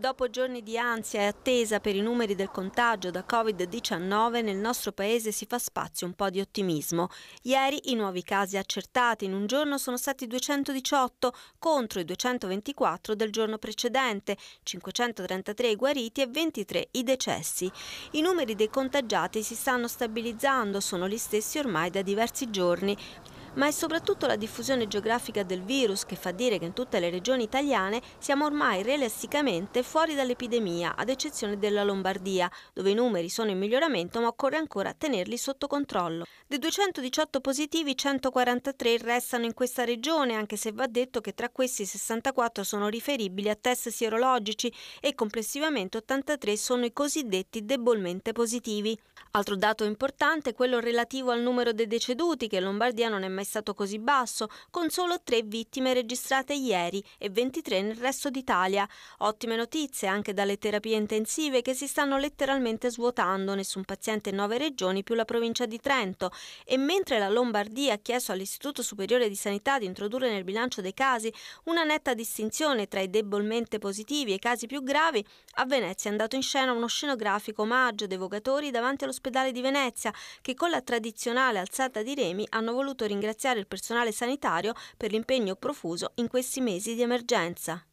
Dopo giorni di ansia e attesa per i numeri del contagio da Covid-19, nel nostro paese si fa spazio un po' di ottimismo. Ieri i nuovi casi accertati in un giorno sono stati 218 contro i 224 del giorno precedente, 533 i guariti e 23 i decessi. I numeri dei contagiati si stanno stabilizzando, sono gli stessi ormai da diversi giorni ma è soprattutto la diffusione geografica del virus che fa dire che in tutte le regioni italiane siamo ormai realisticamente fuori dall'epidemia, ad eccezione della Lombardia, dove i numeri sono in miglioramento ma occorre ancora tenerli sotto controllo. Dei 218 positivi, 143 restano in questa regione, anche se va detto che tra questi 64 sono riferibili a test sierologici e complessivamente 83 sono i cosiddetti debolmente positivi. Altro dato importante è quello relativo al numero dei deceduti, che in Lombardia non è mai stato così basso, con solo tre vittime registrate ieri e 23 nel resto d'Italia. Ottime notizie anche dalle terapie intensive che si stanno letteralmente svuotando, nessun paziente in nove regioni più la provincia di Trento. E mentre la Lombardia ha chiesto all'Istituto Superiore di Sanità di introdurre nel bilancio dei casi una netta distinzione tra i debolmente positivi e i casi più gravi, a Venezia è andato in scena uno scenografico omaggio dei evocatori davanti all'ospedale di Venezia, che con la tradizionale alzata di remi hanno voluto ringraziare ringraziare il personale sanitario per l'impegno profuso in questi mesi di emergenza.